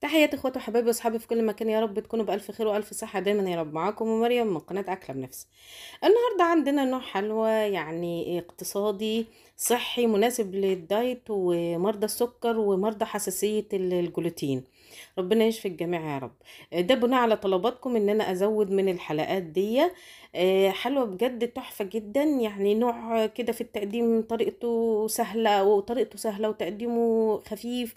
تحياتي اخواتي وحبايبي واصحابي في كل مكان يا رب تكونوا بالف خير والف صحه دايما يا رب معاكم ومريم من قناه اكله بنفسي النهارده عندنا نوع حلوى يعني اقتصادي صحي مناسب للدايت ومرضى السكر ومرضى حساسيه الجلوتين ربنا يشفي الجميع يا رب ده بناء على طلباتكم ان انا ازود من الحلقات دي آه، حلوه بجد تحفه جدا يعني نوع كده في التقديم طريقته سهله وطريقته سهله وتقديمه خفيف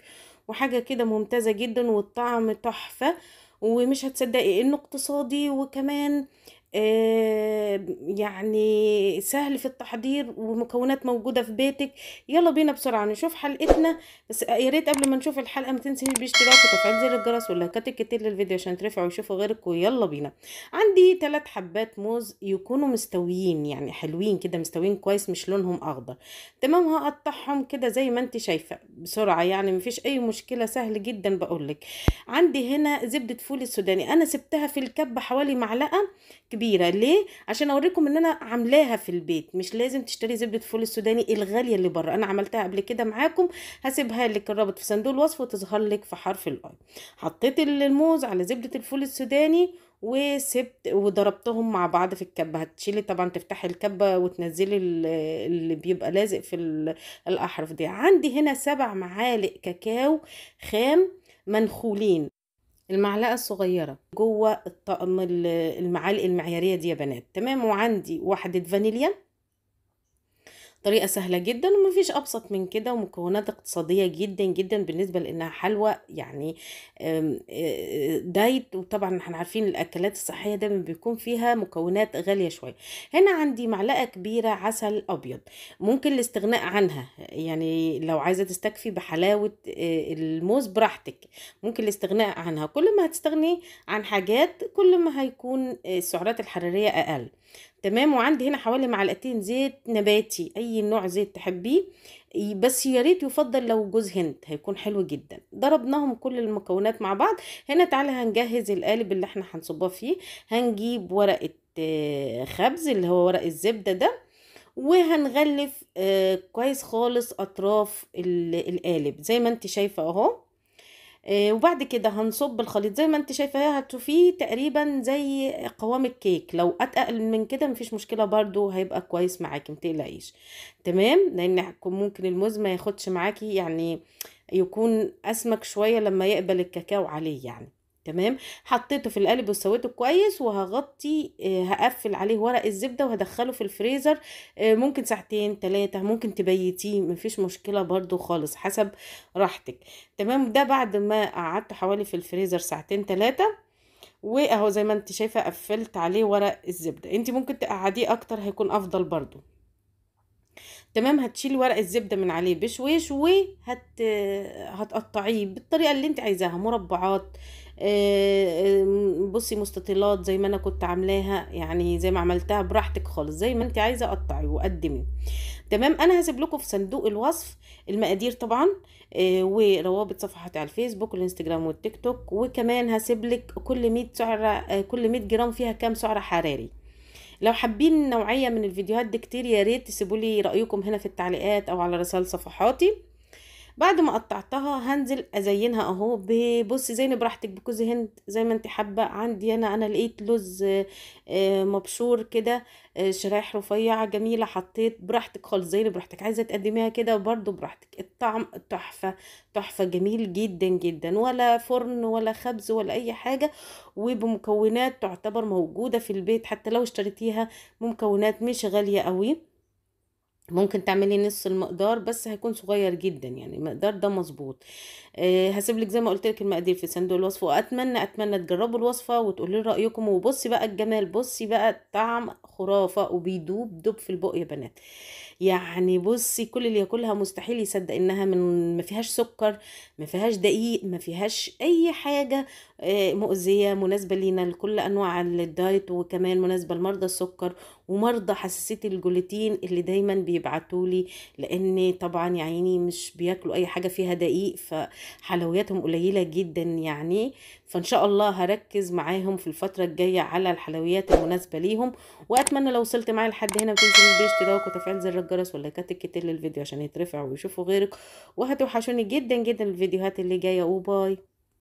وحاجة كده ممتازة جدا والطعم تحفة ومش هتصدقي انه اقتصادي وكمان آه، يعني سهل في التحضير ومكونات موجودة في بيتك يلا بينا بسرعة نشوف حلقتنا بس يا ريت قبل ما نشوف الحلقة ما تنسيش باشتراك وتفعيل زر الجرس واللايكات الكتير للفيديو عشان ترفعوا ويشوفوا غيرك ويلا بينا عندي ثلاث حبات موز يكونوا مستويين يعني حلوين كده مستويين كويس مش لونهم اخضر تمام هقطعهم كده زي ما انت شايفة بسرعة يعني مفيش اي مشكلة سهل جدا بقولك عندي هنا زبدة فول السوداني انا سبتها في الكبة حوالي معلقة كبيرة كبيره ليه عشان اوريكم ان انا عاملاها في البيت مش لازم تشتري زبده فول السوداني الغاليه اللي بره انا عملتها قبل كده معاكم هسيبها لك الرابط في صندوق الوصف وتظهر لك في حرف الاي حطيت الموز على زبده الفول السوداني وسبت وضربتهم مع بعض في الكبه هتشيلي طبعا تفتحي الكبه وتنزلي اللي بيبقى لازق في الاحرف دي عندي هنا سبع معالق كاكاو خام منخولين المعلقه الصغيره جوه الطقم المعالق المعياريه دي يا بنات تمام وعندي واحده فانيليا طريقة سهلة جدا ومفيش أبسط من كده ومكونات اقتصادية جدا جدا بالنسبة لأنها حلوة يعني آه، دايت وطبعا احنا عارفين الأكلات الصحية دايما بيكون فيها مكونات غالية شوية هنا عندي معلقة كبيرة عسل أبيض ممكن الاستغناء عنها يعني لو عايزة تستكفي بحلاوة آه، الموز براحتك ممكن الاستغناء عنها كل ما هتستغني عن حاجات كل ما هيكون آه، السعرات الحرارية أقل تمام وعندي هنا حوالي معلقتين زيت نباتي أي اي نوع زيت تحبيه بس يا ريت يفضل لو جوز هند هيكون حلو جدا ضربناهم كل المكونات مع بعض هنا تعالى هنجهز القالب اللي احنا هنصبه فيه هنجيب ورقه آه، خبز اللي هو ورق الزبده ده وهنغلف آه، كويس خالص اطراف القالب زي ما انت شايفه اهو آه، وبعد كده هنصب الخليط زي ما انت شايفاه هتشوفيه تقريبا زي قوام الكيك لو اتقل من كده مفيش مشكله برده هيبقى كويس معاكي متقلقيش تمام لان ممكن الموز ما ياخدش معاكي يعني يكون اسمك شويه لما يقبل الكاكاو عليه يعني تمام حطيته في القالب وسويته كويس وهغطي آه، هقفل عليه ورق الزبده وهدخله في الفريزر آه، ممكن ساعتين ثلاثه ممكن تبيتيه مفيش مشكله برده خالص حسب راحتك تمام ده بعد ما قعدته حوالي في الفريزر ساعتين ثلاثه واهو زي ما انت شايفه قفلت عليه ورق الزبده انت ممكن تقعديه اكتر هيكون افضل برده تمام هتشيلي ورق الزبده من عليه بشويش وهت هتقطعيه بالطريقه اللي انت عايزاها مربعات آه آه، آه، بصي مستطيلات زي ما انا كنت عاملاها يعني زي ما عملتها براحتك خالص زي ما انت عايزه قطعي وقدمي تمام انا هسيب لكم في صندوق الوصف المقادير طبعا آه، وروابط صفحاتي على الفيسبوك والانستجرام والتيك توك وكمان هسيب لك كل 100 سعره كل 100 جرام فيها كام سعره حراري لو حابين نوعيه من الفيديوهات دي كتير يا ريت تسيبوا لي رايكم هنا في التعليقات او على رسائل صفحاتي بعد ما قطعتها هنزل ازينها اهو بص زي براحتك بكوز هند زي ما انت حابه عندي انا انا لقيت لوز آه، آه، مبشور كده آه، شرايح رفيعه جميله حطيت براحتك خالص زي براحتك عايزه تقدميها كده برده براحتك الطعم تحفه تحفه جميل جدا جدا ولا فرن ولا خبز ولا اي حاجه وبمكونات تعتبر موجوده في البيت حتى لو اشتريتيها مكونات مش غاليه قوي ممكن تعملي نص المقدار بس هيكون صغير جدا يعني المقدار ده مظبوط أه هسيب لك زي ما قلت لك المقادير في صندوق الوصفه واتمنى اتمنى تجربوا الوصفه وتقولوا لي رايكم وبصي بقى الجمال بصي بقى الطعم خرافه وبيدوب دوب في البق يا بنات يعني بصي كل اللي ياكلها مستحيل يصدق انها من ما فيهاش سكر ما فيهاش دقيق ما فيهاش اي حاجه آه، مؤذية مناسبة لينا لكل أنواع الدايت وكمان مناسبة لمرضى السكر ومرضى حساسية الجلوتين اللي دايما بيبعتولي لأن طبعا يا عيني مش بياكلوا أي حاجة فيها دقيق فحلوياتهم قليلة جدا يعني فإن شاء الله هركز معاهم في الفترة الجاية على الحلويات المناسبة ليهم وأتمنى لو وصلت معايا لحد هنا ما تنسوا الاشتراك وتفعيل زر الجرس ولا الكتير للفيديو عشان يترفع ويشوفوا غيرك وهتوحشوني جدا جدا الفيديوهات اللي جاية وباي